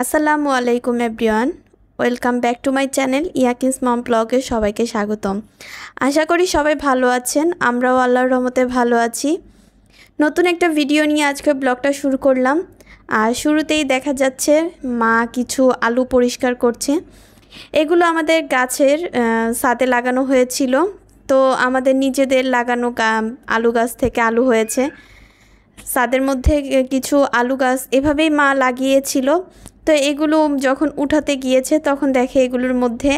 আসসালামু আলাইকুম everyone welcome back to my channel ইয়াকিন্স মম ব্লগে সবাইকে স্বাগতম আশা করি সবাই ভালো আছেন আমরাও আল্লাহর রহমতে ভালো আছি নতুন একটা ভিডিও নিয়ে আজকে ব্লগটা শুরু করলাম আর শুরুতেই দেখা যাচ্ছে মা কিছু আলু পরিষ্কার করছে এগুলো আমাদের গাছের সাথে লাগানো হয়েছিল তো আমাদের নিজেদের লাগানো আলু গাছ থেকে আলু হয়েছে সাদের মধ্যে কিছু আলু গাছ এভাবেই মা লাগিয়েছিল তো এগুলো যখন উঠাতে গিয়েছে তখন দেখে এগুলোর মধ্যে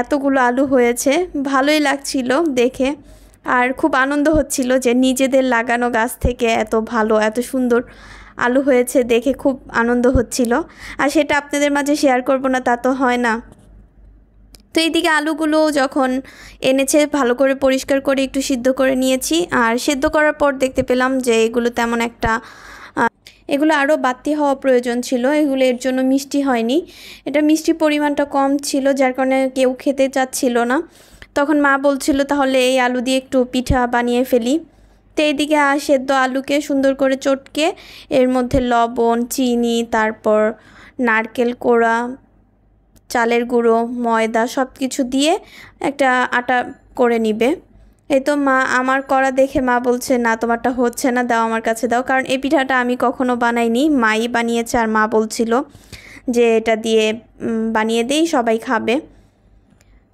এতগুলো আলু হয়েছে ভালোই লাগছিল দেখে আর খুব আনন্দ হচ্ছিল যে নিজেদের লাগানো গাছ থেকে এত ভালো এত সুন্দর আলু হয়েছে দেখে খুব আনন্দ হচ্ছিল আর সেটা আপনাদের মাঝে শেয়ার করব না তা তো হয় না তো এইদিকে আলুগুলো যখন এনেছে ভালো করে পরিষ্কার করে একটু সিদ্ধ করে নিয়েছি আর সিদ্ধ করার পর দেখতে পেলাম যে এগুলো তেমন একটা এগুলো আরও বাতি হওয়া প্রয়োজন ছিল এগুলো এর জন্য মিষ্টি হয়নি এটা মিষ্টি পরিমাণটা কম ছিল যার কারণে কেউ খেতে চাচ্ছিল না তখন মা বলছিল তাহলে এই আলু দিয়ে একটু পিঠা বানিয়ে ফেলি তো এইদিকে সেদ্ধ আলুকে সুন্দর করে চটকে এর মধ্যে লবণ চিনি তারপর নারকেল কোড়া চালের গুঁড়ো ময়দা সব কিছু দিয়ে একটা আটা করে নিবে এই তো মা আমার করা দেখে মা বলছে না তোমারটা হচ্ছে না দাও আমার কাছে দাও কারণ এই পিঠাটা আমি কখনো বানাইনি মাই বানিয়েছে আর মা বলছিল যে এটা দিয়ে বানিয়ে দেই সবাই খাবে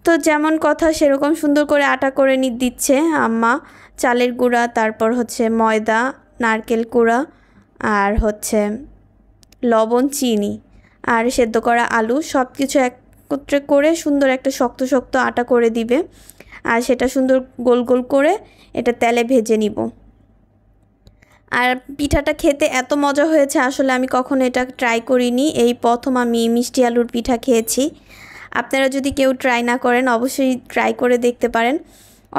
তো যেমন কথা সেরকম সুন্দর করে আটা করে নি দিচ্ছে আম্মা চালের গুঁড়া তারপর হচ্ছে ময়দা নারকেল কুড়া আর হচ্ছে লবণ চিনি আর সেদ্ধ করা আলু সব কিছু একত্রে করে সুন্দর একটা শক্ত শক্ত আটা করে দিবে আর সেটা সুন্দর গোল গোল করে এটা তেলে ভেজে নিব আর পিঠাটা খেতে এত মজা হয়েছে আসলে আমি কখনো এটা ট্রাই করিনি এই প্রথম আমি মিষ্টি আলুর পিঠা খেয়েছি আপনারা যদি কেউ ট্রাই না করেন অবশ্যই ট্রাই করে দেখতে পারেন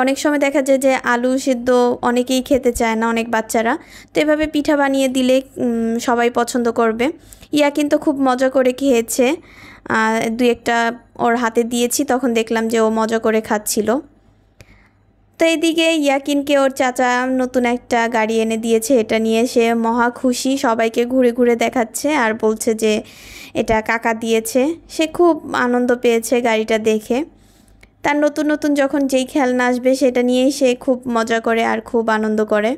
অনেক সময় দেখা যায় যে আলু সিদ্ধ অনেকেই খেতে চায় না অনেক বাচ্চারা তো এভাবে পিঠা বানিয়ে দিলে সবাই পছন্দ করবে ইয়া কিন্তু খুব মজা করে খেয়েছে দু একটা ওর হাতে দিয়েছি তখন দেখলাম যে ও মজা করে খাচ্ছিল এইদিকে ইয়াকিনকে ওর চাচা নতুন একটা গাড়ি এনে দিয়েছে এটা নিয়ে সে মহা খুশি সবাইকে ঘুরে ঘুরে দেখাচ্ছে আর বলছে যে এটা কাকা দিয়েছে সে খুব আনন্দ পেয়েছে গাড়িটা দেখে তার নতুন নতুন যখন যেই খেলনা আসবে সেটা নিয়েই সে খুব মজা করে আর খুব আনন্দ করে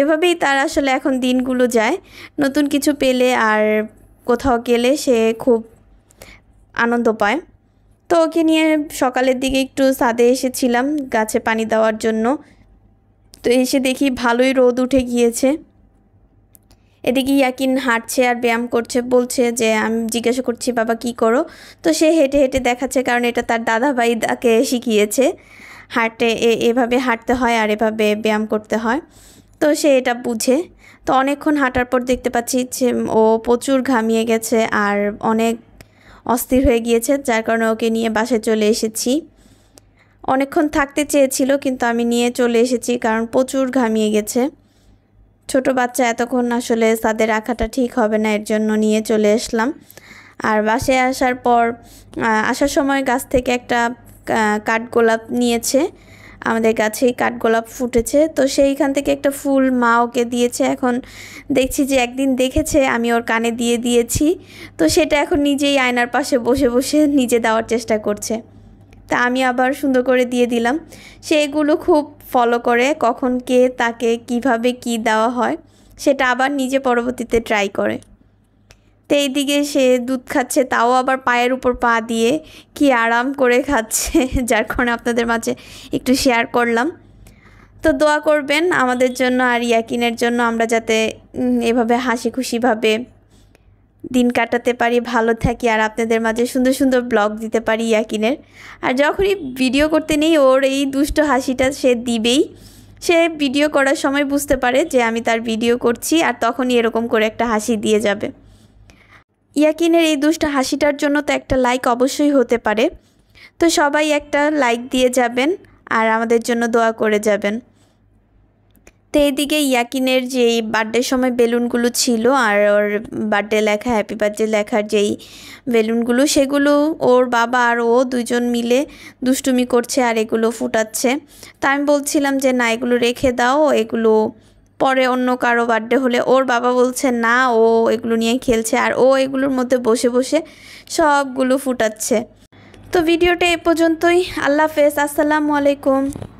এভাবেই তার আসলে এখন দিনগুলো যায় নতুন কিছু পেলে আর কোথাও গেলে সে খুব আনন্দ পায় তো ওকে নিয়ে সকালের দিকে একটু সাদে এসেছিলাম গাছে পানি দেওয়ার জন্য তো এসে দেখি ভালোই রোদ উঠে গিয়েছে এদিকে ইয়াকিন হাঁটছে আর ব্যায়াম করছে বলছে যে আমি জিজ্ঞাসা করছি বাবা কি করো তো সে হেঁটে হেঁটে দেখাচ্ছে কারণ এটা তার দাদা ভাই তাকে শিখিয়েছে হাঁটে এভাবে হাঁটতে হয় আর এভাবে ব্যায়াম করতে হয় তো সে এটা বুঝে তো অনেকক্ষণ হাঁটার পর দেখতে পাচ্ছি ও প্রচুর ঘামিয়ে গেছে আর অনেক অস্থির হয়ে গিয়েছে যার কারণে ওকে নিয়ে বাসে চলে এসেছি অনেকক্ষণ থাকতে চেয়েছিল কিন্তু আমি নিয়ে চলে এসেছি কারণ প্রচুর ঘামিয়ে গেছে ছোট বাচ্চা এতক্ষণ আসলে তাদের রাখাটা ঠিক হবে না এর জন্য নিয়ে চলে আসলাম আর বাসে আসার পর আসার সময় গাছ থেকে একটা কাঠগোলাপ নিয়েছে আমাদের গাছেই কাঠগোলাপ ফুটেছে তো সেইখান থেকে একটা ফুল মা ওকে দিয়েছে এখন দেখছি যে একদিন দেখেছে আমি ওর কানে দিয়ে দিয়েছি তো সেটা এখন নিজেই আয়নার পাশে বসে বসে নিজে দেওয়ার চেষ্টা করছে তা আমি আবার সুন্দর করে দিয়ে দিলাম সেগুলো খুব ফলো করে কখন কে তাকে কিভাবে কি দেওয়া হয় সেটা আবার নিজে পরবর্তীতে ট্রাই করে তো এইদিকে সে দুধ খাচ্ছে তাও আবার পায়ের উপর পা দিয়ে কি আরাম করে খাচ্ছে যার কারণে আপনাদের মাঝে একটু শেয়ার করলাম তো দোয়া করবেন আমাদের জন্য আর ইয়াকিনের জন্য আমরা যাতে এভাবে হাসি খুশিভাবে দিন কাটাতে পারি ভালো থাকি আর আপনাদের মাঝে সুন্দর সুন্দর ব্লগ দিতে পারি ইয়াকিনের আর যখনই ভিডিও করতে নেই ওর এই দুষ্ট হাসিটা সে দিবেই সে ভিডিও করার সময় বুঝতে পারে যে আমি তার ভিডিও করছি আর তখনই এরকম করে একটা হাসি দিয়ে যাবে ইয়াকিনের এই দুষ্ট হাসিটার জন্য তো একটা লাইক অবশ্যই হতে পারে তো সবাই একটা লাইক দিয়ে যাবেন আর আমাদের জন্য দোয়া করে যাবেন তো এইদিকে ইয়াকিনের যেই বার্থডের সময় বেলুনগুলো ছিল আর ওর বার্থডে লেখা হ্যাপি বার্থডে লেখার যেই বেলুনগুলো সেগুলো ওর বাবা আর ও দুজন মিলে দুষ্টুমি করছে আর এগুলো ফুটাচ্ছে তা আমি বলছিলাম যে না এগুলো রেখে দাও এগুলো পরে অন্য কারো বার্থডে হলে ওর বাবা বলছে না ও এগুলো নিয়ে খেলছে আর ও এগুলোর মধ্যে বসে বসে সবগুলো ফুটাচ্ছে তো ভিডিওটা এ পর্যন্তই আল্লাহ হাফেজ আসসালামু আলাইকুম